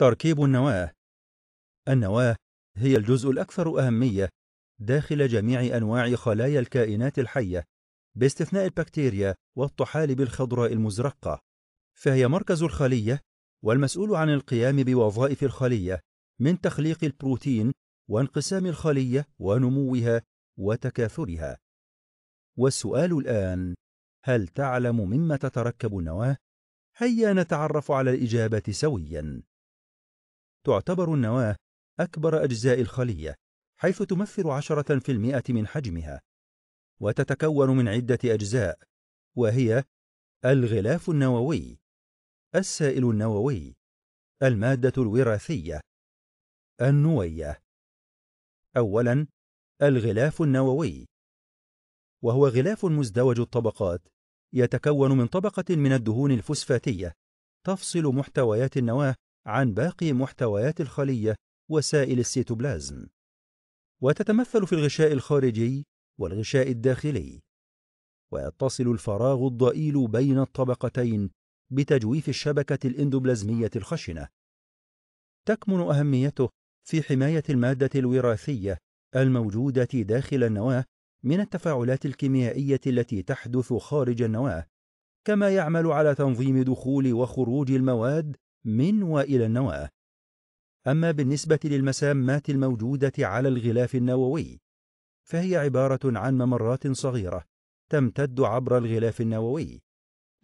تركيب النواة النواة هي الجزء الأكثر أهمية داخل جميع أنواع خلايا الكائنات الحية باستثناء البكتيريا والطحالب الخضراء المزرقة فهي مركز الخلية والمسؤول عن القيام بوظائف الخلية من تخليق البروتين وانقسام الخلية ونموها وتكاثرها والسؤال الآن هل تعلم مما تتركب النواة؟ هيا نتعرف على الإجابة سوياً تعتبر النواة أكبر أجزاء الخلية حيث تمثل عشرة في المئة من حجمها وتتكون من عدة أجزاء وهي الغلاف النووي السائل النووي المادة الوراثية النوية أولا الغلاف النووي وهو غلاف مزدوج الطبقات يتكون من طبقة من الدهون الفوسفاتية تفصل محتويات النواة عن باقي محتويات الخلية وسائل السيتوبلازم وتتمثل في الغشاء الخارجي والغشاء الداخلي ويتصل الفراغ الضئيل بين الطبقتين بتجويف الشبكة الإندوبلازمية الخشنة تكمن أهميته في حماية المادة الوراثية الموجودة داخل النواة من التفاعلات الكيميائية التي تحدث خارج النواة كما يعمل على تنظيم دخول وخروج المواد من وإلى النواة أما بالنسبة للمسامات الموجودة على الغلاف النووي فهي عبارة عن ممرات صغيرة تمتد عبر الغلاف النووي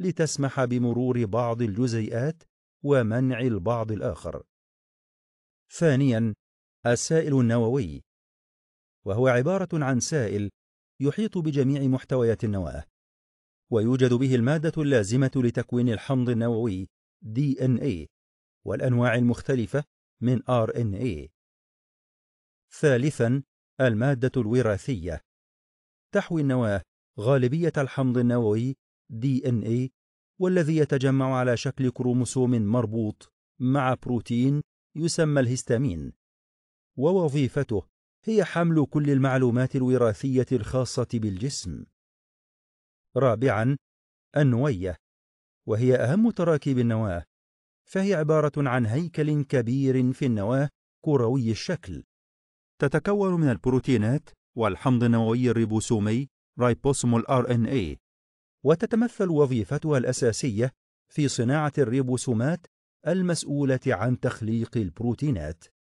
لتسمح بمرور بعض الجزيئات ومنع البعض الآخر ثانيا السائل النووي وهو عبارة عن سائل يحيط بجميع محتويات النواة ويوجد به المادة اللازمة لتكوين الحمض النووي دي ان اي والأنواع المختلفة من ار ان اي ثالثاً المادة الوراثية تحوي النواة غالبية الحمض النووي دي ان اي والذي يتجمع على شكل كروموسوم مربوط مع بروتين يسمى الهستامين ووظيفته هي حمل كل المعلومات الوراثية الخاصة بالجسم. رابعاً النوية وهي أهم تراكيب النواة فهي عبارة عن هيكل كبير في النواة كروي الشكل تتكون من البروتينات والحمض النووي الريبوسومي ريبوسومال ار ان اي وتتمثل وظيفتها الأساسية في صناعة الريبوسومات المسؤولة عن تخليق البروتينات